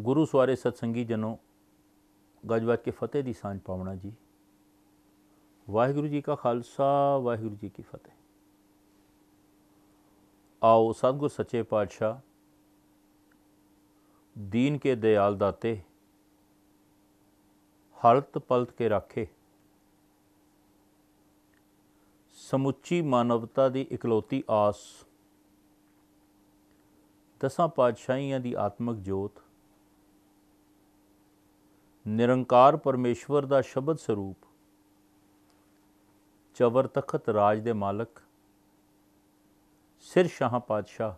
ਗੁਰੂ ਸਵਾਰੇ ਸਤਸੰਗੀ ਜਨੋ ਗਜਵਾਜ ਕੇ ਫਤਿਹ ਦੀ ਸਾਂਝ ਪਾਵਣਾ ਜੀ ਵਾਹਿਗੁਰੂ ਜੀ ਕਾ ਖਾਲਸਾ ਵਾਹਿਗੁਰੂ ਜੀ ਕੀ ਫਤਿਹ ਆਓ ਸਤਗੁਰ ਸੱਚੇ ਪਾਤਸ਼ਾਹ ਦੀਨ ਕੇ ਦਿਆਲ ਦਾਤੇ ਹਲਤ ਪਲਤ ਕੇ ਰੱਖੇ ਸਮੁੱਚੀ ਮਾਨਵਤਾ ਦੀ ਇਕਲੋਤੀ ਆਸ ਦਸਾਂ ਪਾਤਸ਼ਾਹੀਆਂ ਦੀ ਆਤਮਿਕ ਜੋਤ ਨਿਰੰਕਾਰ ਪਰਮੇਸ਼ਵਰ ਦਾ ਸ਼ਬਦ ਸਰੂਪ ਚਵਰ ਤਖਤ ਰਾਜ ਦੇ ਮਾਲਕ ਸਿਰ ਸ਼ਾਹ ਪਾਤਸ਼ਾਹ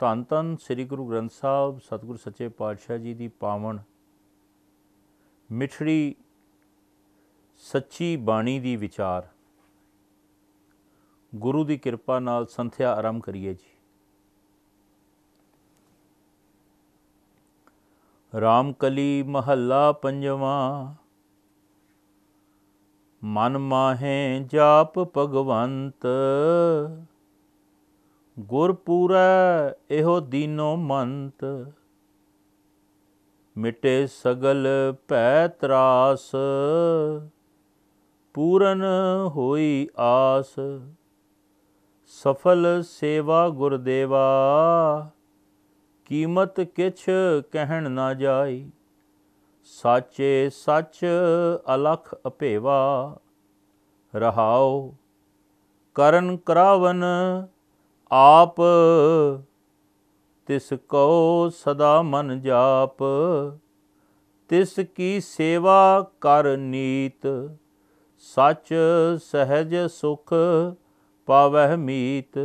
ਧੰਨ ਧੰਨ ਸ੍ਰੀ ਗੁਰੂ ਗ੍ਰੰਥ ਸਾਹਿਬ ਸਤਿਗੁਰ ਸੱਚੇ ਪਾਤਸ਼ਾਹ ਜੀ ਦੀ ਪਾਵਨ ਮਿਠੜੀ ਸੱਚੀ ਬਾਣੀ ਦੀ ਵਿਚਾਰ ਗੁਰੂ ਦੀ ਕਿਰਪਾ ਨਾਲ ਸੰਥਿਆ ਆਰੰਭ ਕਰੀਏ ਜੀ ਰਾਮਕਲੀ ਮਹੱਲਾ ਪੰਜਵਾਂ ਮਨ ਮਾਹੇ ਜਾਪ ਭਗਵੰਤ ਗੁਰਪੂਰੈ ਇਹੋ ਦੀਨੋ ਮੰਤ ਮਿਟੇ ਸਗਲ ਭੈ ਤਰਾਸ ਪੂਰਨ ਹੋਈ ਆਸ ਸਫਲ ਸੇਵਾ ਗੁਰਦੇਵਾ ਕੀਮਤ ਕਿਛ ਕਹਿਣ ਨਾ ਜਾਈ ਸਾਚੇ ਸੱਚ ਅਲਖ ਅਪੇਵਾ ਰਹਾਉ ਕਰਨ ਕਰਾਵਨ ਆਪ ਤਿਸ ਕੋ ਸਦਾ ਮਨ ਜਾਪ ਤਿਸ ਕੀ ਸੇਵਾ ਕਰ ਨੀਤ ਸੱਚ ਸਹਜ ਸੁਖ ਪਾਵਹਿ ਮੀਤ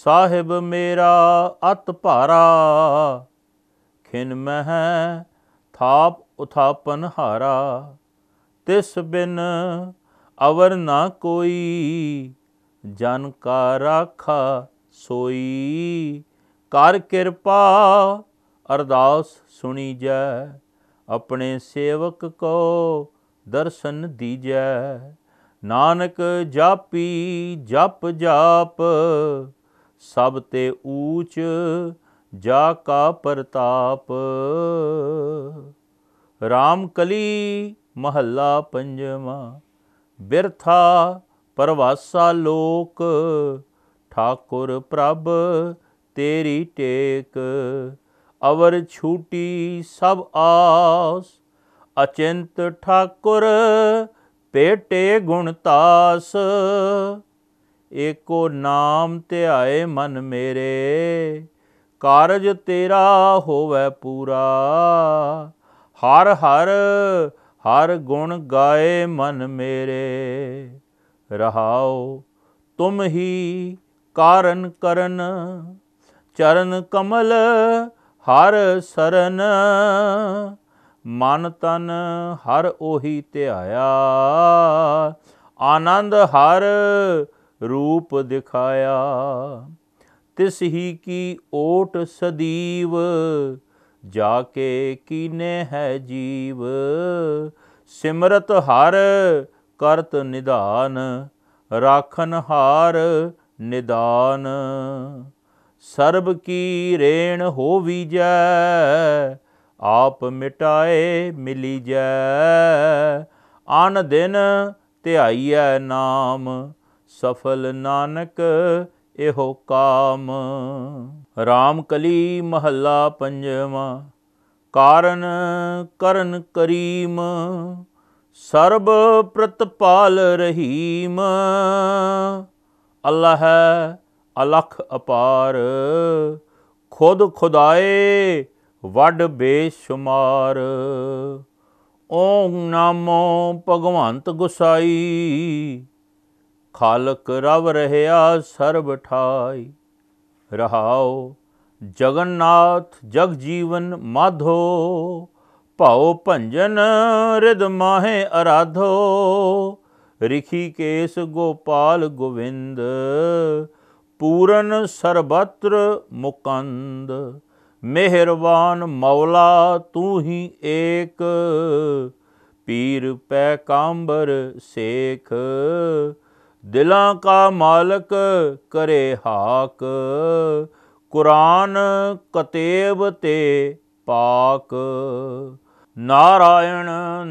ਸਾਹਿਬ ਮੇਰਾ ਅਤ ਭਾਰਾ ਖਿਨ ਮਹਿ ਥਾਪ ਉਥਾਪਨ ਹਾਰਾ ਤਿਸ ਬਿਨ ਅਵਰ ਨਾ ਕੋਈ ਜਨ ਕਾ ਰਾਖਾ ਸੋਈ ਕਰ ਕਿਰਪਾ ਅਰਦਾਸ ਸੁਣੀ ਜੈ ਆਪਣੇ ਸੇਵਕ ਕੋ ਦਰਸ਼ਨ ਦੀਜੈ ਨਾਨਕ ਜਾਪੀ ਜਪ ਜਾਪ ਸਭ ਤੇ ਊਚ ਜਾ ਕਾ ਪ੍ਰਤਾਪ RAM ਕਲੀ ਮਹੱਲਾ ਪੰਜਵਾ ਬਿਰਥਾ ਪਰਵਾਸਾ ਲੋਕ ਠਾਕੁਰ ਪ੍ਰਭ ਤੇਰੀ ਟੇਕ ਅਵਰ ਛੂਟੀ ਸਭ ਆਸ ਅਚਿੰਤ ਠਾਕੁਰ ਪੇਟੇ ਗੁਣਤਾਸ ਏਕੋ ਨਾਮ ਧਿਆਏ ਮਨ ਮੇਰੇ ਕਾਰਜ ਤੇਰਾ ਹੋਵੇ ਪੂਰਾ ਹਰ ਹਰ ਹਰ ਗੁਣ ਗਾਏ ਮਨ ਮੇਰੇ ਰਹਾਓ ਤੁਮ ਹੀ ਕਾਰਨ ਕਰਨ ਚਰਨ ਕਮਲ ਹਰ ਸਰਨ ਮਨ ਤਨ ਹਰ ਉਹੀ ਧਿਆਇਆ ਆਨੰਦ ਹਰ ਰੂਪ ਦਿਖਾਇਆ ਤਿਸ ਹੀ ਕੀ ਓਟ ਸਦੀਵ ਜਾ ਕੇ ਕੀਨੇ ਹੈ ਜੀਵ ਸਿਮਰਤ ਹਰ ਕਰਤ ਨਿਧਾਨ ਰਾਖਨ ਹਾਰ ਨਿਦਾਨ ਸਰਬ ਕੀ ਰੇਣ ਹੋਵੀ ਜੈ ਆਪ ਮਿਟਾਏ ਮਿਲੀ ਜੈ ਅਨ ਦਿਨ ਧਿਆਈਐ ਨਾਮ ਸਫਲ ਨਾਨਕ ਇਹੋ ਕਾਮ RAM ਕਲੀ ਮਹੱਲਾ ਪੰਜਵਾਂ ਕਾਰਨ ਕਰਨ ਕਰੀਮ ਸਰਬ ਪ੍ਰਤਪਾਲ ਰਹੀਮ ਅੱਲਾਹ ਅਲਖ ਅਪਾਰ ਖੁਦ ਖੁਦਾਏ ਵੱਡ ਬੇਸ਼ੁਮਾਰ ਓਮ ਨਾਮੋ ਭਗਵੰਤ ਗੁਸਾਈ ਖਾਲਕ ਰਵ ਰਹਿਆ ਸਰਬ ਠਾਈ ਰਹਾਓ ਜਗਨਨਾਥ ਜਗ ਜੀਵਨ ਮਾਧੋ ਭਾਉ ਭੰਜਨ ਰਿਦ ਮਾਹੇ ਅਰਾਧੋ ਰਿਖੀ ਕੇਸ ਗੋਪਾਲ ਗੋਵਿੰਦ ਪੂਰਨ ਸਰਬਤਰ ਮੁਕੰਦ ਮਿਹਰਬਾਨ ਮੌਲਾ ਤੂੰ ਹੀ ਏਕ ਪੀਰ ਪੈ ਕਾਂਬਰ ਸੇਖ ਦਿਲਾਂ ਕਾ ਮਾਲਕ ਕਰੇ ਹਾਕ ਕੁਰਾਨ ਕਤੇਬ ਤੇ ਪਾਕ ਨਾਰਾਇਣ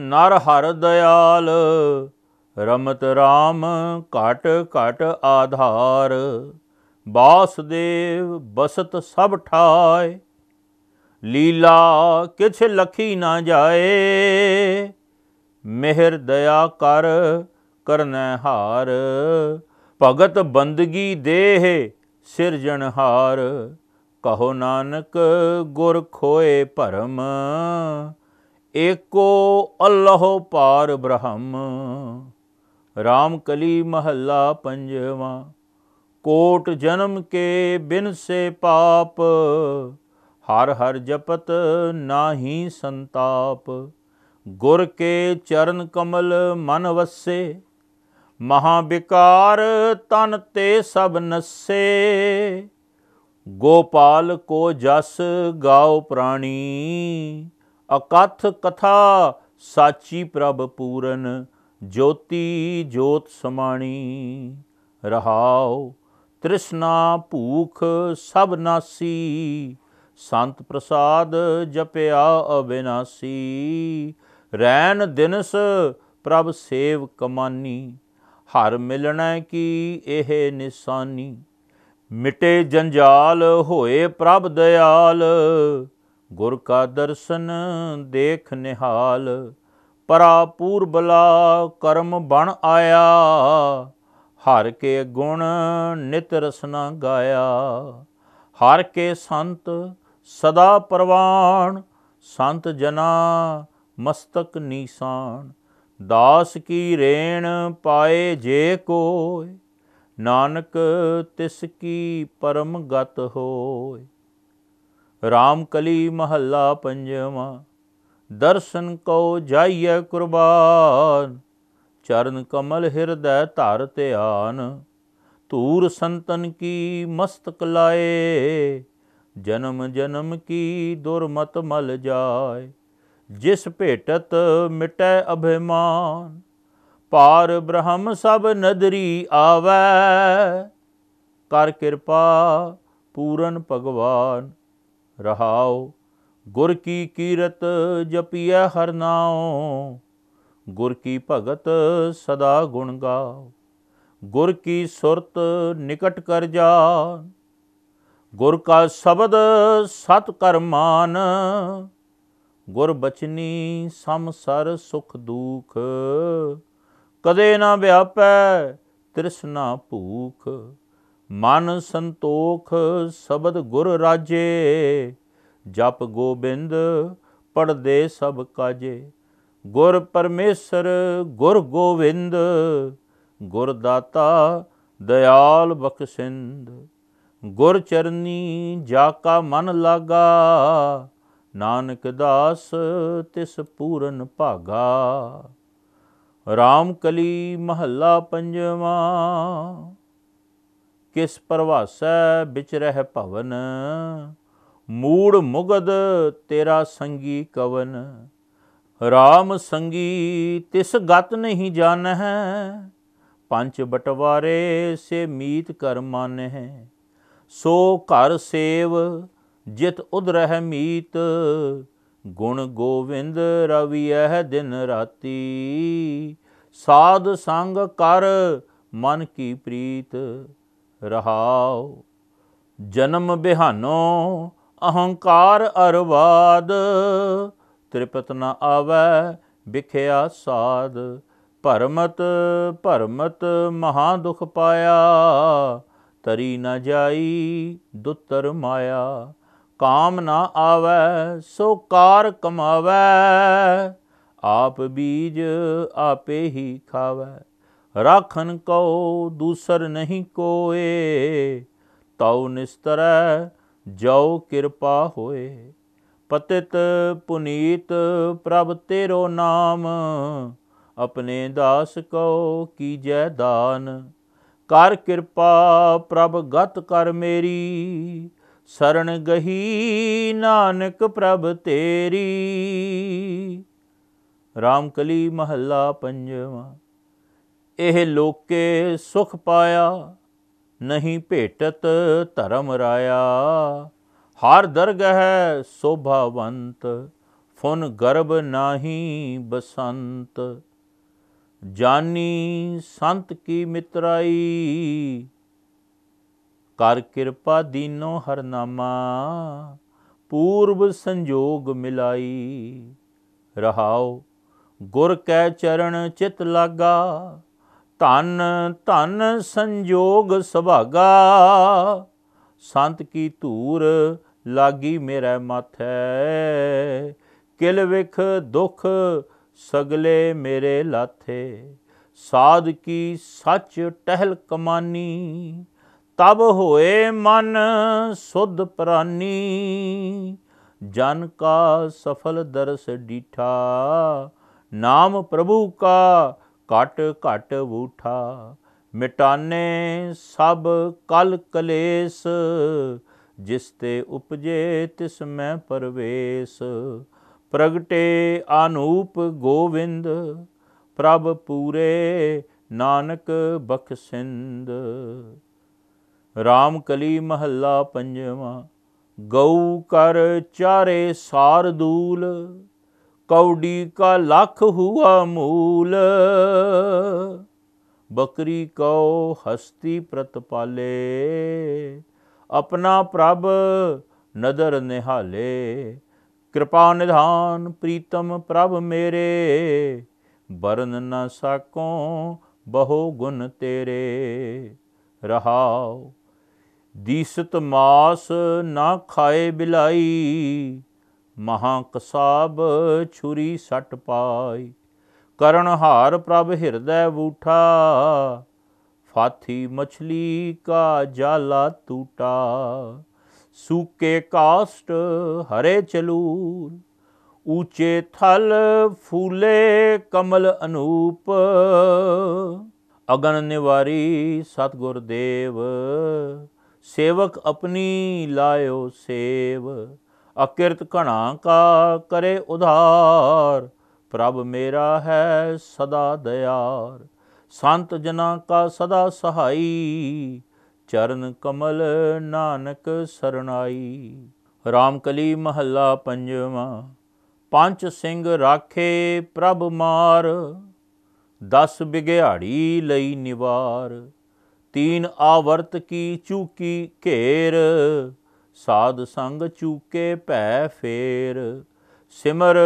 ਨਰ ਹਰ ਦਿਆਲ ਰਮਤ RAM ਘਟ ਘਟ ਆਧਾਰ ਬਾਸਦੇਵ ਬਸਤ ਸਭ ਠਾਏ ਲੀਲਾ ਕਿਛ ਲਖੀ ਨਾ ਜਾਏ ਮਿਹਰ ਦਇਆ ਕਰ ਕਰਨੈ ਹਾਰ ਭਗਤ ਬੰਦਗੀ ਦੇਹ ਸਿਰਜਣਹਾਰ ਕਹੋ ਨਾਨਕ ਗੁਰ ਖੋਏ ਭਰਮ ਏਕੋ ਅੱਲਾਹ ਪਾਰ ਬ੍ਰਹਮ RAM ਕਲੀ ਮਹੱਲਾ ਪੰਜਵਾ ਕੋਟ ਜਨਮ ਕੇ ਬਿਨ ਸੇ ਪਾਪ ਹਰ ਹਰ ਜਪਤ ਨਾਹੀ ਸੰਤਾਪ ਗੁਰ ਕੇ ਚਰਨ ਕਮਲ ਮਨ ਵਸੇ ਮਹਾ ਵਿਕਾਰ ਤਨ ਤੇ ਸਭ ਨਸੇ ਗੋਪਾਲ ਕੋ ਜਸ ਗਾਉ ਪ੍ਰਾਣੀ ਅਕਥ ਕਥਾ ਸਾਚੀ ਪ੍ਰਭ ਪੂਰਨ ਜੋਤੀ ਜੋਤ ਸਮਾਣੀ ਰਹਾਉ ਤ੍ਰਿਸ਼ਨਾ ਭੂਖ ਸਭ ਨਾਸੀ ਸੰਤ ਪ੍ਰਸਾਦ ਜਪਿਆ ਅਬਿਨਾਸੀ ਰੈਨ ਦਿਨਸ ਪ੍ਰਭ ਸੇਵ ਕਮਾਨੀ ਹਰ ਮਿਲਣਾ ਕੀ ਇਹ ਨਿਸ਼ਾਨੀ ਮਿਟੇ ਜੰਜਾਲ ਹੋਏ ਪ੍ਰਭ ਦਿਆਲ ਗੁਰ ਕਾ ਦਰਸ਼ਨ ਦੇਖ ਨਿਹਾਲ ਪਰਾ ਪੂਰਬਲਾ ਕਰਮ ਬਣ ਆਇਆ ਹਰ ਕੇ ਗੁਣ ਨਿਤ ਰਸਨਾ ਗਾਇਆ ਹਰ ਕੇ ਸੰਤ ਸਦਾ ਪ੍ਰਵਾਨ ਸੰਤ ਜਨਾ ਮਸਤਕ ਨੀਸਾਨ ਦਾਸ ਕੀ ਰੇਣ ਪਾਏ ਜੇ ਕੋਇ ਨਾਨਕ ਤਿਸ ਕੀ ਪਰਮ ਗਤ ਹੋਇ RAM ਕਲੀ ਮਹੱਲਾ ਪੰਜਵਾਂ ਦਰਸ਼ਨ ਕੋ ਜਾਈਏ ਕੁਰਬਾਨ ਚਰਨ ਕਮਲ ਹਿਰਦੈ ਧਰ ਧਿਆਨ ਧੂਰ ਸੰਤਨ ਕੀ ਮਸਤਕ ਲਾਏ ਜਨਮ ਜਨਮ ਕੀ ਦੁਰਮਤ ਮਲ ਜਾਏ ਜਿਸ ਭੇਟਤ ਮਿਟੈ ਅਭਿਮਾਨ ਪਾਰ ਬ੍ਰਹਮ ਸਭ ਨਦਰੀ ਆਵੈ ਕਰ ਕਿਰਪਾ ਪੂਰਨ ਭਗਵਾਨ ਰਹਾਉ ਗੁਰ ਕੀ ਕੀਰਤ ਜਪੀਐ ਹਰ ਨਾਉ ਗੁਰ ਕੀ ਭਗਤ ਸਦਾ ਗੁਣ ਗਾਉ ਗੁਰ ਕੀ ਸੁਰਤ ਨਿਕਟ ਕਰ ਜਾ ਗੁਰ ਕਾ ਸ਼ਬਦ ਸਤ ਕਰਮਾਨ ਗੁਰ ਬਚਨੀ ਸਮ ਸਰ ਸੁਖ ਦੁਖ ਕਦੇ ਨਾ ਵਿਆਪੈ ਤ੍ਰਿਸ਼ਨਾ ਭੂਖ ਮਨ ਸੰਤੋਖ ਸ਼ਬਦ ਗੁਰ ਰਾਜੇ ਜਪ ਗੋਬਿੰਦ ਪੜਦੇ ਸਭ ਕਾਜੇ ਗੁਰ ਪਰਮੇਸ਼ਰ ਗੁਰ ਗੋਵਿੰਦ ਗੁਰ ਦਾਤਾ ਦਇਆਲ ਬਖਸ਼ਿੰਦ ਗੁਰ ਚਰਨੀ ਜਾ ਕਾ ਮਨ ਲਾਗਾ ਨਾਨਕ ਦਾਸ ਤਿਸ ਪੂਰਨ ਭਾਗਾ RAM ਕਲੀ ਮਹੱਲਾ ਪੰਜਵਾ ਕਿਸ ਪ੍ਰਵਾਸੈ ਵਿਚ ਰਹਿ ਭਵਨ ਮੂੜ ਮੁਗਦ ਤੇਰਾ ਸੰਗੀ ਕਵਨ RAM ਸੰਗੀ ਤਿਸ ਗਤ ਨਹੀਂ ਜਾਣਹਿ ਪੰਜ ਬਟਵਾਰੇ ਸੇ ਮੀਤ ਕਰ ਮਾਨਹਿ ਸੋ ਘਰ ਸੇਵ ਜਿਤ ਉਦਰਹਿ ਮੀਤ ਗੁਣ ਗੋਵਿੰਦ ਇਹ ਦਿਨ ਰਾਤੀ ਸਾਧ ਸੰਗ ਕਰ ਮਨ ਕੀ ਪ੍ਰੀਤ ਰਹਾਉ ਜਨਮ ਬਿਹਾਨੋ ਅਹੰਕਾਰ ਅਰਵਾਦ ਤ੍ਰਿਪਤ ਨ ਆਵੈ ਵਿਖਿਆ ਸਾਧ ਭਰਮਤ ਭਰਮਤ ਮਹਾ ਦੁਖ ਪਾਇਆ ਤਰੀ ਨ ਜਾਈ ਦੁੱਤਰ ਮਾਇਆ ਕਾਮ ਨਾ ਆਵੈ ਸੋ ਕਾਰ ਕਮਾਵੇ ਆਪ ਬੀਜ ਆਪੇ ਹੀ ਖਾਵੇ ਰਾਖਨ ਕੋ ਦੂਸਰ ਨਹੀਂ ਕੋਏ ਤਉ ਨਿਸਤਰੈ ਜੋ ਕਿਰਪਾ ਹੋਏ ਪਤਿਤ ਪੁਨੀਤ ਪ੍ਰਭ ਤੇਰੋ ਨਾਮ ਆਪਣੇ ਦਾਸ ਕੋ ਕੀਜੈ ਦਾਨ ਕਰ ਕਿਰਪਾ ਪ੍ਰਭ ਗਤ ਕਰ ਮੇਰੀ ਸਰਣ ਗਹੀ ਨਾਨਕ ਪ੍ਰਭ ਤੇਰੀ ਰਾਮਕਲੀ ਮਹੱਲਾ ਪੰਜਵਾਂ ਇਹ ਲੋਕੇ ਸੁਖ ਪਾਇਆ ਨਹੀਂ ਭੇਟਤ ਧਰਮ ਰਾਇਆ ਹਰ ਦਰਗਹ ਸੋਭਾਵੰਤ ਫੁਨ ਗਰਬ ਨਾਹੀ ਬਸੰਤ ਜਾਨੀ ਸੰਤ ਕੀ ਮਿਤਰਾਈ ਕਰ ਕਿਰਪਾ ਦੀਨੋ ਹਰਨਾਮਾ ਪੂਰਬ ਸੰਜੋਗ ਮਿਲਾਈ ਰਹਾਉ ਗੁਰ ਕੈ ਚਰਨ ਚਿਤ ਲਾਗਾ ਧਨ ਧਨ ਸੰਜੋਗ ਸੁਭਾਗਾ ਸੰਤ ਕੀ ਧੂਰ ਲਾਗੀ ਮੇਰੇ ਮਾਥੇ ਕਿਲ ਵਿਖ ਦੁਖ ਸਗਲੇ ਮੇਰੇ ਲਾਥੇ ਸਾਧ ਕੀ ਸੱਚ ਟਹਿਲ ਕਮਾਨੀ ਤਬ ਹੋਏ ਮਨ ਸੁਧ ਪ੍ਰਾਨੀ ਜਨ ਕਾ ਸਫਲ ਦਰਸ ਡੀਠਾ ਨਾਮ ਪ੍ਰਭੂ ਕਾ ਘਟ ਘਟ ਬੂਠਾ ਮਿਟਾਨੇ ਸਭ ਕਲ ਕਲੇਸ਼ ਜਿਸ ਤੇ ਉਪਜੇ ਤਿਸ ਮੈਂ ਪਰਵੇਸ਼ ਪ੍ਰਗਟੇ ਅਨੂਪ ਗੋਵਿੰਦ ਪ੍ਰਭ ਪੂਰੇ ਨਾਨਕ ਬਖਸ਼ਿੰਦ ਰਾਮ ਕਲੀ ਮਹੱਲਾ ਪੰਜਵਾਂ ਗਊ ਕਰ ਚਾਰੇ ਸਾਰ ਦੂਲ ਕੌਡੀ ਕਾ ਲੱਖ ਹੁਆ ਮੂਲ ਬਕਰੀ ਕਉ ਹਸਤੀ ਪ੍ਰਤਪਾਲੇ ਆਪਣਾ ਪ੍ਰਭ ਨਦਰ ਨਿਹਾਲੇ ਕਿਰਪਾ ਨਿਧਾਨ ਪ੍ਰੀਤਮ ਪ੍ਰਭ ਮੇਰੇ ਬਰਨ ਨਾ ਸਾਕੋ ਬਹੁ ਗੁਣ ਤੇਰੇ ਰਹਾਓ ਦੀਸਤ ਮਾਸ ਨਾ ਖਾਏ ਬਿਲਾਈ ਮਹਾ ਕਸਾਬ ਛੁਰੀ ਸੱਟ ਪਾਈ ਕਰਨ ਹਾਰ ਪ੍ਰਭ ਹਿਰਦੈ ਬੂਠਾ ਫਾਥੀ ਮਛਲੀ ਕਾ ਜਾਲਾ ਟੂਟਾ ਸੂਕੇ ਕਾਸਟ ਹਰੇ ਚਲੂਲ ਉੱਚੇ ਥਲ ਫੂਲੇ ਕਮਲ ਅਨੂਪ ਅਗਨ ਨਿਵਾਰੀ ਸਤਗੁਰ ਦੇਵ ਸੇਵਕ ਆਪਣੀ ਲਾਇਓ ਸੇਵ ਅਕਿਰਤ ਘਣਾ ਕਾ ਕਰੇ ਉਧਾਰ ਪ੍ਰਭ ਮੇਰਾ ਹੈ ਸਦਾ ਦਿਆਰ ਸੰਤ ਜਨਾਂ ਕਾ ਸਦਾ ਸਹਾਈ ਚਰਨ ਕਮਲ ਨਾਨਕ ਸਰਣਾਈ ਰਾਮਕਲੀ ਮਹੱਲਾ ਪੰਜਵਾਂ ਪੰਜ ਸਿੰਘ ਰਾਖੇ ਪ੍ਰਭ ਮਾਰ 10 ਬਿਗਿਆੜੀ ਲਈ ਨਿਵਾਰ ਤੀਨ ਆਵਰਤ ਕੀ ਚੂਕੀ ਘੇਰ ਸਾਧ ਸੰਗ ਚੂਕੇ ਭੈ ਫੇਰ ਸਿਮਰ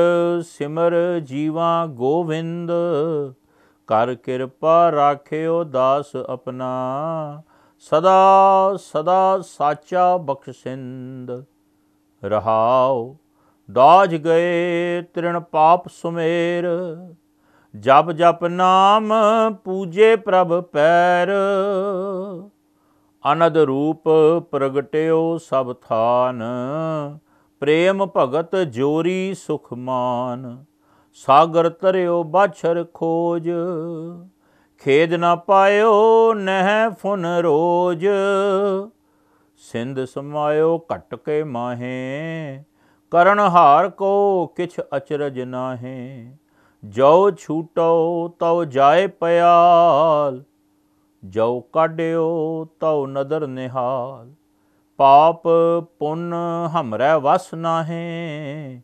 ਸਿਮਰ ਜੀਵਾ ਗੋਵਿੰਦ ਕਰ ਕਿਰਪਾ ਰਾਖਿਓ ਦਾਸ ਆਪਣਾ ਸਦਾ ਸਦਾ ਸਾਚਾ ਬਖਸ਼ਿੰਦ ਰਹਾਓ ਦਾਜ ਗਏ ਤ੍ਰਿਣ ਪਾਪ ਸੁਮੇਰ ਜਪ ਜਪ ਨਾਮ ਪੂਜੇ ਪ੍ਰਭ ਪੈਰ ਅਨਦ ਰੂਪ ਪ੍ਰਗਟਿਓ ਸਭ ਥਾਨ ਪ੍ਰੇਮ ਭਗਤ ਜੋਰੀ ਸੁਖ ਮਾਨ ਸਾਗਰ ਤਰਿਓ ਬਾਛਰ ਖੋਜ ਖੇਦ ਨਾ ਪਾਇਓ ਨਹਿ ਫੁਨ ਰੋਜ ਸਿੰਧ ਸਮਾਇਓ ਘਟ ਕੇ ਮਾਹੇ ਕਰਨ ਹਾਰ ਕੋ ਕਿਛ ਅਚਰਜ ਨਾਹੇ ਜੋ ਛੂਟੋ ਤਉ ਜਾਏ ਪਿਆਲ ਜੋ ਕਾਢਿਓ ਤਉ ਨਦਰ ਨਿਹਾਲ ਪਾਪ ਪੁੰਨ ਹਮਰੈ ਵਸ ਨਾਹੇ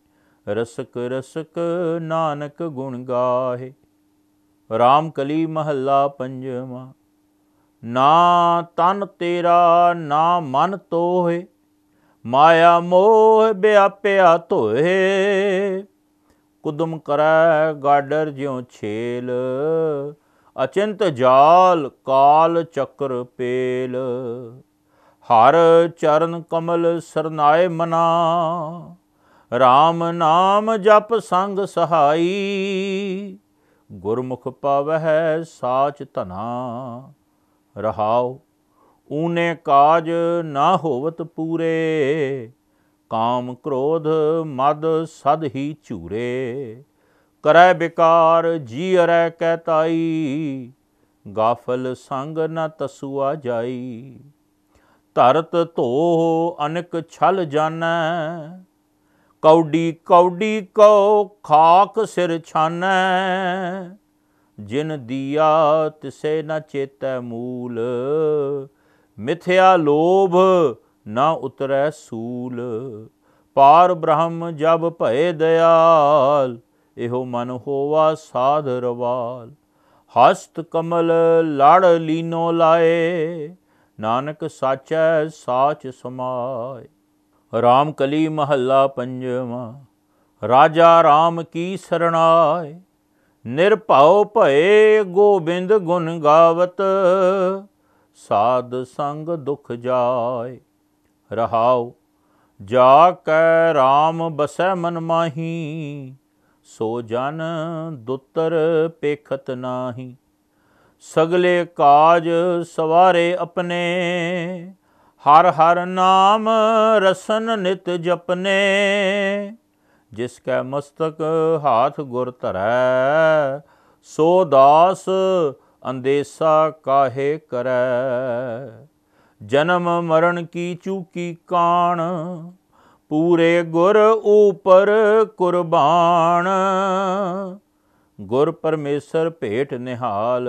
ਰਸਕ ਰਸਕ ਨਾਨਕ ਗੁਣ ਗਾਹੇ RAM ਕਲੀ ਮਹੱਲਾ ਪੰਜਵਾ ਨਾ ਤਨ ਤੇਰਾ ਨਾ ਮਨ ਤੋਹੇ ਮਾਇਆ ਮੋਹ ਬਿਆਪਿਆ ਧੋਏ ਕੁਦਮ ਕਰੈ ਗਾਡਰ ਜਿਉ ਛੇਲ ਅਚਿੰਤ ਜਾਲ ਕਾਲ ਚੱਕਰ ਪੇਲ ਹਰ ਚਰਨ ਕਮਲ ਸਰਨਾਏ ਮਨਾ RAM ਨਾਮ ਜਪ ਸੰਗ ਸਹਾਈ ਗੁਰਮੁਖ ਪਾਵਹਿ ਸਾਚ ਧਨਾ ਰਹਾਉ ਊਨੇ ਕਾਜ ਨਾ ਹੋਵਤ ਪੂਰੇ ਕਾਮ ਕ੍ਰੋਧ ਮਦ ਸਦ ਹੀ ਝੂਰੇ ਕਰੈ ਬਿਕਾਰ ਜੀ ਅਰੈ ਕਹਿ ਤਾਈ ਗਾਫਲ ਸੰਗ ਨ ਤਸੂਆ ਜਾਈ ਧਰਤ ਧੋ ਅਨਕ ਛਲ ਜਾਣੈ ਕੌਡੀ ਕੌਡੀ ਕੋ ਖਾਕ ਸਿਰ ਛਾਨੈ ਜਿਨ ਦੀਆ ਤਿਸੇ ਨ ਚੇਤੈ ਮੂਲ ਮਿਥਿਆ ਲੋਭ ਨਾ ਉਤਰੈ ਸੂਲ ਪਾਰ ਬ੍ਰਹਮ ਜਬ ਭਏ ਦਿਆਲ ਇਹੋ ਮਨ ਹੋਵਾ ਸਾਧ ਰਵਾਲ ਹਸਤ ਕਮਲ ਲੜ ਲੀਨੋ ਲਾਏ ਨਾਨਕ ਸਾਚੈ ਸਾਚ ਸਮਾਏ RAM ਕਲੀ ਮਹੱਲਾ ਪੰਜਵਾ ਰਾਜਾ RAM ਕੀ ਸਰਣਾਏ ਨਿਰਭਉ ਭਏ ਗੋਬਿੰਦ ਗੁਣ ਗਾਵਤ ਸਾਧ ਸੰਗ ਦੁਖ ਜਾਏ ਰਹਾਉ ਜਾ ਕੈ RAM ਬਸੈ ਮਨ ਮਾਹੀ ਸੋ ਜਨ ਦੁੱਤਰ ਪੇਖਤ ਨਾਹੀ ਸਗਲੇ ਕਾਜ ਸਵਾਰੇ ਆਪਣੇ ਹਰ ਹਰ ਨਾਮ ਰਸਨ ਨਿਤ ਜਪਨੇ ਜਿਸ ਕੈ ਮਸਤਕ ਹਾਥ ਗੁਰ ਧਰੈ ਸੋ ਦਾਸ ਅੰਦੇਸਾ ਕਾਹੇ ਕਰੈ ਜਨਮ ਮਰਨ ਕੀ ਚੂਕੀ ਕਾਣ ਪੂਰੇ ਗੁਰ ਉਪਰ ਕੁਰਬਾਨ ਗੁਰ ਪਰਮੇਸ਼ਰ ਭੇਟ ਨਿਹਾਲ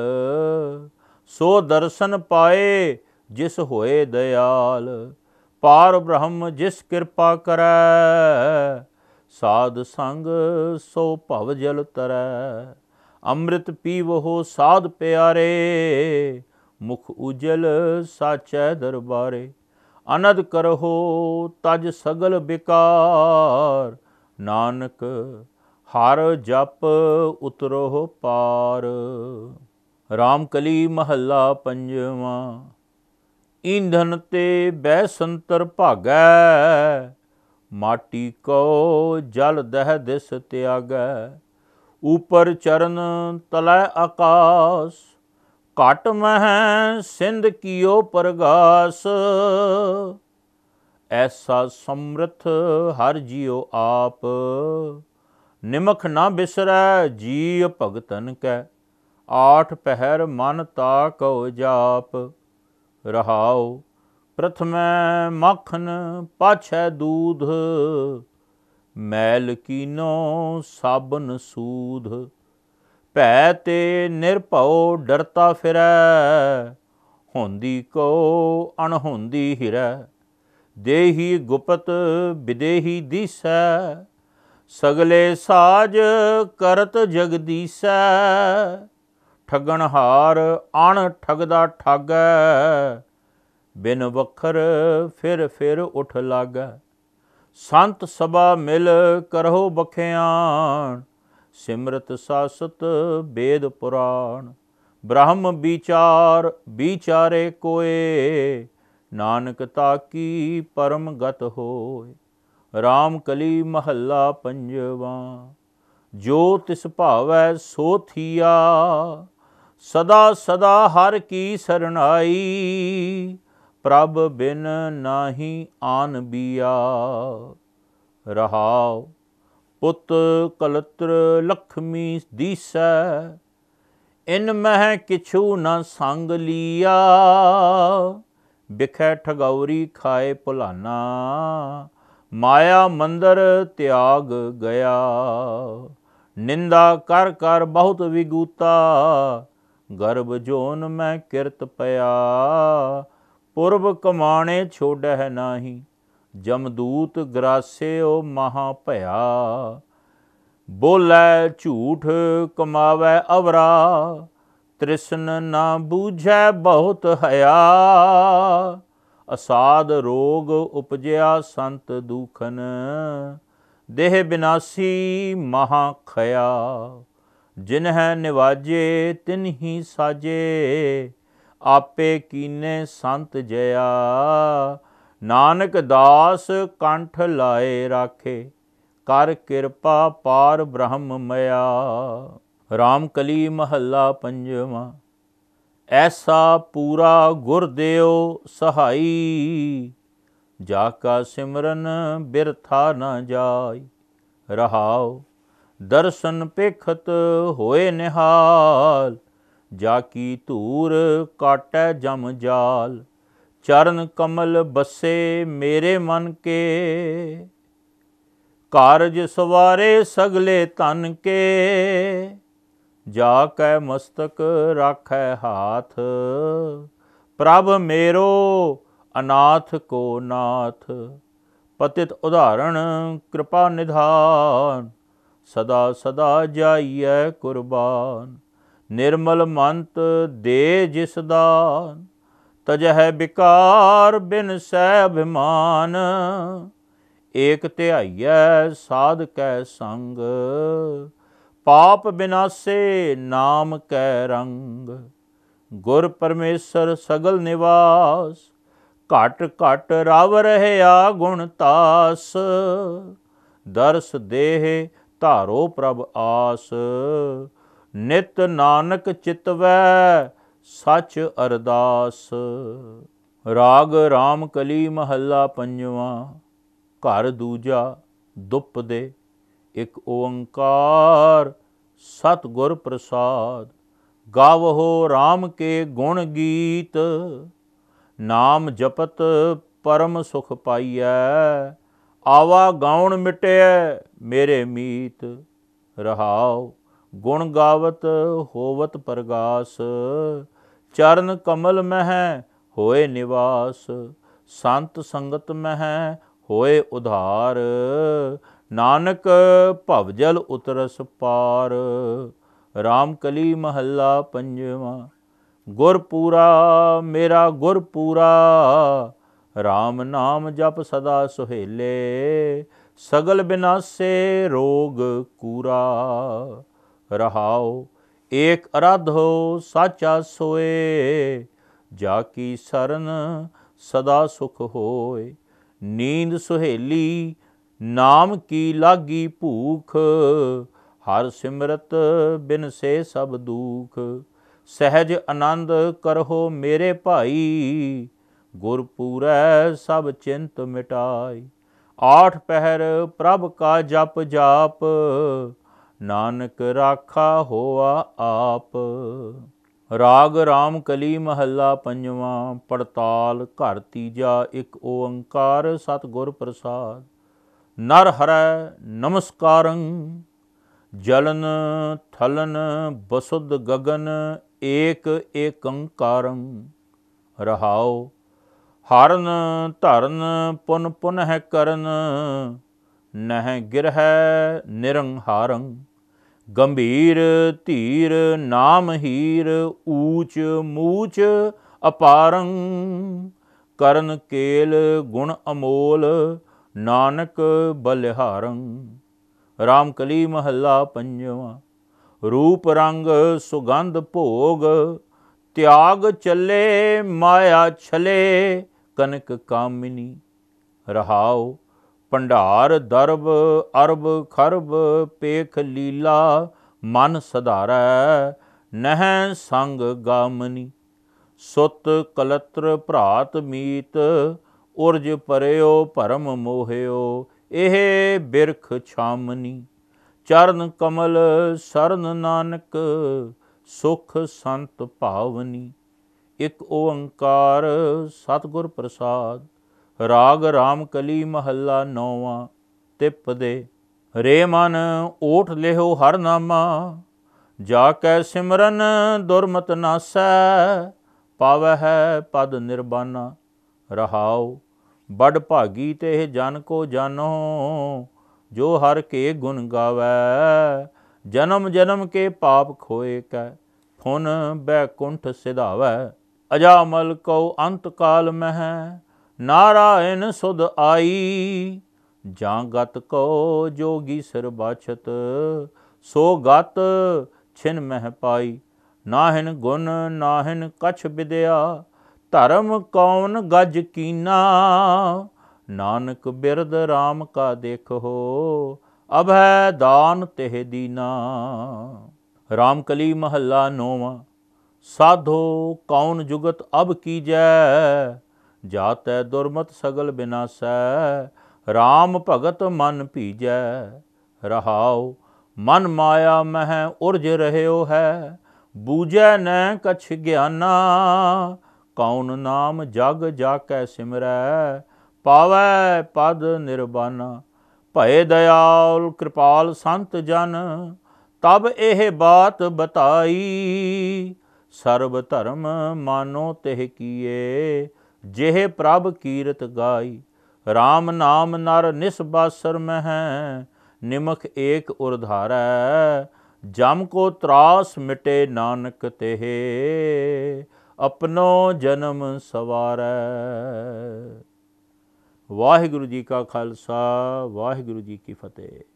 ਸੋ ਦਰਸ਼ਨ ਪਾਏ ਜਿਸ ਹੋਏ ਦਿਆਲ ਪਾਰ ਬ੍ਰਹਮ ਜਿਸ ਕਿਰਪਾ ਕਰੈ ਸਾਧ ਸੰਗ ਸੋ ਭਵ ਜਲ ਤਰੈ ਅੰਮ੍ਰਿਤ ਪੀਵੋ ਸਾਧ ਪਿਆਰੇ ਮੁਖ ਉਜਲ ਸਾਚੈ ਦਰਬਾਰੇ ਅਨਦ ਕਰਹੋ ਤਜ ਸਗਲ ਬਿਕਾਰ ਨਾਨਕ ਹਰ ਜਪ ਉਤਰੋ ਪਾਰ ਰਾਮਕਲੀ ਮਹੱਲਾ ਪੰਜਵਾਂ ਇੰਧਨ ਤੇ ਬੈ ਸੰਤਰ ਭਾਗੈ ਮਾਟੀ ਕੋ ਜਲ ਦਹ ਦਿਸ ਤਿਆਗੈ ਉਪਰ ਚਰਨ ਤਲੈ ਆਕਾਸ਼ ਘਟ ਮਹਿ ਸਿੰਧ ਕੀਓ ਪ੍ਰਗਾਸ ਐਸਾ ਸਮਰਥ ਹਰ ਜਿਓ ਆਪ ਨਿਮਖ ਨਾ ਬਿਸਰੈ ਜੀ ਭਗਤਨ ਕੈ ਆਠ ਪਹਿਰ ਮਨ ਤਾ ਕਉ ਜਾਪ ਰਹਾਉ ਪ੍ਰਥਮੈ ਮੱਖਨ ਪਾਛੈ ਦੂਧ ਮੈਲ ਕੀਨੋ ਸਾਬਨ ਸੂਧ ਭੈ ਤੇ ਨਿਰਭਉ ਡਰਤਾ ਫਿਰੈ ਹੁੰਦੀ ਕੋ ਅਣ ਹੁੰਦੀ ਹਿਰੈ ਦੇਹੀ ਗੁਪਤ ਵਿਦੇਹੀ ਦੀਸੈ ਸਗਲੇ ਸਾਜ ਕਰਤ ਜਗਦੀਸੈ ਠਗਣ ਹਾਰ ਅਣ ਠਗਦਾ ਠਾਗੈ ਬਿਨ ਵਖਰ ਫਿਰ ਫਿਰ ਉਠ ਲਾਗੈ ਸੰਤ ਸਭਾ ਮਿਲ ਕਰੋ ਬਖਿਆਣ ਸਿਮਰਤ ਸਾਸਤ ਬੇਦ ਪੁਰਾਣ ਬ੍ਰਹਮ ਵਿਚਾਰ ਵਿਚਾਰੇ ਕੋਏ ਨਾਨਕ ਤਾਕੀ ਪਰਮ ਗਤ ਹੋਏ RAM ਕਲੀ ਮਹੱਲਾ ਪੰਜਵਾ ਜੋ ਤਿਸ ਭਾਵੈ ਸੋ ਥੀਆ ਸਦਾ ਸਦਾ ਹਰ ਕੀ ਸਰਣਾਈ ਪ੍ਰਭ ਬਿਨ ਨਾਹੀ ਆਨ ਬੀਆ ਰਹਾਉ ਪੁੱਤ ਕਲਤਰ ਲਖਮੀ ਦੀਸੈ ਇਨ ਮਹਿ ਕਿਛੂ ਨ ਸੰਗ ਲੀਆ ਬਿਖੈ ਠਗੌਰੀ ਖਾਏ ਭੁਲਾਨਾ ਮਾਇਆ ਮੰਦਰ ਤਿਆਗ ਗਿਆ ਨਿੰਦਾ ਕਰ ਕਰ ਬਹੁਤ ਵਿਗੂਤਾ ਗਰਭ ਜੋਨ ਮੈਂ ਕਿਰਤ ਪਿਆ ਪੁਰਬ ਕਮਾਣੇ ਛੋੜਹਿ ਨਾਹੀ ਜਮਦੂਤ ਗਰਾਸਿਓ ਮਹਾ ਭਇਆ ਬੋਲੇ ਝੂਠ ਕਮਾਵੇ ਅਵਰਾ ਤ੍ਰਿਸ਼ਨ ਨਾ ਬੂਝੈ ਬਹੁਤ ਹਿਆ ਅਸਾਦ ਰੋਗ ਉਪਜਿਆ ਸੰਤ ਦੁਖਨ ਦੇਹ ਬਿਨਾਸੀ ਮਹਾ ਖਇਆ ਜਿਨ ਹੈ ਨਿਵਾਜੇ ਤਿਨ ਹੀ ਸਾਜੇ ਆਪੇ ਕੀਨੇ ਸੰਤ ਜਿਆ ਨਾਨਕ ਦਾਸ ਕੰਠ ਲਾਏ ਰਾਖੇ ਕਰ ਕਿਰਪਾ ਪਾਰ ਬ੍ਰਹਮ ਮਿਆ RAM ਕਲੀ ਮਹੱਲਾ ਪੰਜਵਾਂ ਐਸਾ ਪੂਰਾ ਗੁਰ ਦਿਓ ਸਹਾਈ ਜਾ ਕਾ ਸਿਮਰਨ ਬਿਰਥਾ ਨਾ ਜਾਈ ਰਹਾਉ ਦਰਸ਼ਨ ਪੇਖਤ ਹੋਏ ਨਿਹਾਲ ਜਾ ਕੀ ਧੂਰ ਕਾਟੈ ਜਮ ਜਾਲ ਚਰਨ ਕਮਲ ਬਸੇ ਮੇਰੇ ਮਨ ਕੇ ਕਾਰਜ ਸਵਾਰੇ ਸਗਲੇ ਤਨ ਕੇ ਜਾ ਕੈ ਮਸਤਕ ਰਾਖੈ ਹਾਥ ਪ੍ਰਭ ਮੇਰੋ ਅਨਾਥ ਕੋ ਨਾਥ ਪਤਿਤ ਉਧਾਰਣ ਕਿਰਪਾ ਨਿਧਾਨ ਸਦਾ ਸਦਾ ਜਾਈਐ ਕੁਰਬਾਨ ਨਿਰਮਲ ਮੰਤ ਦੇ ਜਿਸ ਦਾ ਤਜ ਹੈ ਵਿਕਾਰ ਬਿਨ ਸਹਿ ਅਭਿਮਾਨ ਏਕ ਧਿਆਈਐ ਸਾਧ ਕੈ ਸੰਗ ਪਾਪ ਬਿਨਾਸੇ ਨਾਮ ਕੈ ਰੰਗ ਗੁਰ ਪਰਮੇਸ਼ਰ ਸਗਲ ਨਿਵਾਸ ਘਟ ਘਟ ਰਵ ਰਹਿਆ ਗੁਣ ਤਾਸ ਦਰਸ ਦੇਹ ਧਾਰੋ ਪ੍ਰਭ ਆਸ ਨਿਤ ਨਾਨਕ ਚਿਤਵੈ ਸੱਚ ਅਰਦਾਸ ਰਾਗ RAM ਕਲੀ ਮਹੱਲਾ ਪੰਜਵਾਂ ਘਰ ਦੂਜਾ ਦੁੱਪ ਦੇ ਇੱਕ ਓੰਕਾਰ ਸਤ ਗੁਰ ਪ੍ਰਸਾਦ ਗਾਵਹੋ RAM ਕੇ ਗੁਣ ਗੀਤ ਨਾਮ ਜਪਤ ਪਰਮ ਸੁਖ ਪਾਈਐ ਆਵਾ ਗਾਉਣ ਮਿਟਿਐ ਮੇਰੇ ਮੀਤ ਰਹਾਉ ਗੁਣ ਗਾਵਤ ਹੋਵਤ ਪ੍ਰਗਾਸ ਚਰਨ ਕਮਲ ਮਹਿ ਹੋਏ ਨਿਵਾਸ ਸੰਤ ਸੰਗਤ ਮਹਿ ਹੋਏ ਉਧਾਰ ਨਾਨਕ ਭਵਜਲ ਉਤਰਸ ਪਾਰ RAM ਕਲੀ ਮਹੱਲਾ ਪੰਜਵਾ ਗੁਰਪੂਰਾ ਮੇਰਾ ਗੁਰਪੂਰਾ RAM ਨਾਮ ਜਪ ਸਦਾ ਸੁਹੇਲੇ ਸਗਲ ਬਿਨਾਸੇ ਰੋਗ ਕੂਰਾ ਰਹਾਓ ਏਕ ਅਰਧ ਹੋ ਸਾਚਾ ਸੋਏ ਜਾ ਕੀ ਸਰਨ ਸਦਾ ਸੁਖ ਹੋਏ ਨੀਂਦ ਸੁਹੇਲੀ ਨਾਮ ਕੀ ਲਾਗੀ ਭੂਖ ਹਰ ਸਿਮਰਤ ਬਿਨ ਸੇ ਸਭ ਦੁਖ ਸਹਿਜ ਆਨੰਦ ਕਰਹੋ ਮੇਰੇ ਭਾਈ ਗੁਰ ਪੂਰੈ ਸਭ ਚਿੰਤ ਮਿਟਾਈ ਆਠ ਪਹਿਰ ਪ੍ਰਭ ਕਾ ਜਪ ਜਾਪ ਨਾਨਕ ਰਾਖਾ ਹੋਆ ਆਪ ਰਾਗ RAM ਕਲੀ ਮਹੱਲਾ ਪੰਜਵਾਂ ਪੜਤਾਲ ਘਰ ਤੀਜਾ ਇੱਕ ਓੰਕਾਰ ਸਤਿਗੁਰ ਪ੍ਰਸਾਦ ਨਰ ਹਰੈ ਨਮਸਕਾਰੰ ਜਲਨ ਥਲਨ ਬਸੁਦ ਗगन ਏਕ ਏਕੰਕਾਰੰ ਰਹਾਉ ਹਰਨ ਧਰਨ ਪੁਨ ਹੈ ਕਰਨ ਨਹਿ ਗਿਰਹਿ ਨਿਰੰਹਾਰੰ ਗੰਭੀਰ ਧੀਰ ਨਾਮ ਹੀਰ ਊਚ ਮੂਚ ਅਪਾਰੰ ਕਰਨ ਕੇਲ ਗੁਣ ਅਮੋਲ ਨਾਨਕ ਬਲਿਹਾਰੰ RAM ਕਲੀ ਮਹੱਲਾ ਪੰਜਵਾਂ ਰੂਪ ਰੰਗ ਸੁਗੰਧ ਭੋਗ ਤਿਆਗ ਚੱਲੇ ਮਾਇਆ ਛਲੇ ਕਨਕ ਕਾਮਿਨੀ ਰਹਾਓ ਭੰਡਾਰ ਦਰਬ ਅਰਬ ਖਰਬ ਪੇਖ ਲੀਲਾ ਮਨ ਸਧਾਰੈ ਨਹਿ ਸੰਗ ਗਾਮਨੀ ਸੁਤ ਕਲਤਰ ਭਰਾਤ ਮੀਤ ਉਰਜ ਪਰਿਓ ਭਰਮ ਮੋਹਿਓ ਇਹ ਬਿਰਖ ਛਾਮਨੀ ਚਰਨ ਕਮਲ ਸਰਨ ਨਾਨਕ ਸੁਖ ਸੰਤ ਭਾਵਨੀ ਇਕ ਓੰਕਾਰ ਸਤਗੁਰ ਪ੍ਰਸਾਦ ਰਾਗ ਰਾਮ ਕਲੀ ਮਹੱਲਾ ਨੋਵਾ ਤਿਪ ਦੇ ਰੇ ਮਨ ਓਠ ਲਿਓ ਹਰ ਨਾਮਾ ਜਾ ਕੈ ਸਿਮਰਨ ਦੁਰਮਤ ਨਾਸੈ ਪਵਹਿ ਹੈ ਪਦ ਨਿਰਬਾਨਾ ਰਹਾਉ ਬੜ ਭਾਗੀ ਤੇ ਜਨ ਕੋ ਜਾਨੋ ਜੋ ਹਰ ਕੇ ਗੁਣ ਗਾਵੇ ਜਨਮ ਜਨਮ ਕੇ ਪਾਪ ਖੋਏ ਕੈ ਫੁਨ ਬੈਕੁੰਠ ਸਿਧਾਵੇ ਅਜਾਮਲ ਕਉ ਅੰਤ ਕਾਲ ਮਹਿ ਨਾਰਾਇਣ ਸੁਧ ਆਈ ਜਾਂ ਗਤ ਕੋ ਜੋਗੀ ਸਿਰ ਸੋ ਗਤ ਛਿਨ ਮਹਿ ਪਾਈ ਨਾਹਿਨ ਗੁਣ ਨਾਹਿਨ ਕਛ ਵਿਦਿਆ ਧਰਮ ਕੌਣ ਗਜ ਕੀਨਾ ਨਾਨਕ ਬਿਰਦ RAM ਕਾ ਦੇਖੋ ਅਭੈ ਦਾਨ ਤਿਹ ਦੀਨਾ RAM ਕਲੀ ਮਹੱਲਾ ਨੋਵਾ ਸਾਧੋ ਕੌਣ ਜੁਗਤ ਅਬ ਕੀਜੈ ਜਾਤੈ ਦੁਰਮਤ ਸਗਲ ਬਿਨਾਸੈ RAM ਭਗਤ ਮਨ ਭੀਜੈ ਰਹਾਉ ਮਨ ਮਾਇਆ ਮਹਿ ਉਰਜ ਰਹਿਓ ਹੈ ਬੂਜੈ ਨੈ ਕਛ ਗਿਆਨਾ ਕੌਣ ਨਾਮ ਜਗ ਜਾ ਸਿਮਰੈ ਪਾਵੈ ਪਦ ਨਿਰਬਾਨਾ ਭਏ ਦਇਆਲ ਕਿਰਪਾਲ ਸੰਤ ਜਨ ਤਬ ਇਹ ਬਾਤ ਬਤਾਈ ਸਰਬ ਧਰਮ ਮਾਨੋ ਤਹਿ ਕੀਏ ਜਿਹ ਪ੍ਰਭ ਕੀਰਤ ਗਾਈ RAM ਨਾਮ ਨਰ ਨਿਸਬਾਸਰ ਮਹਿ ਨਿਮਖ ਏਕ ਉਰਧਾਰੈ ਜਮ ਕੋ ਤਰਾਸ ਮਿਟੇ ਨਾਨਕ ਤੇਹ ਆਪਣੋ ਜਨਮ ਸਵਾਰੈ ਵਾਹਿਗੁਰੂ ਜੀ ਕਾ ਖਾਲਸਾ ਵਾਹਿਗੁਰੂ ਜੀ ਕੀ ਫਤਿਹ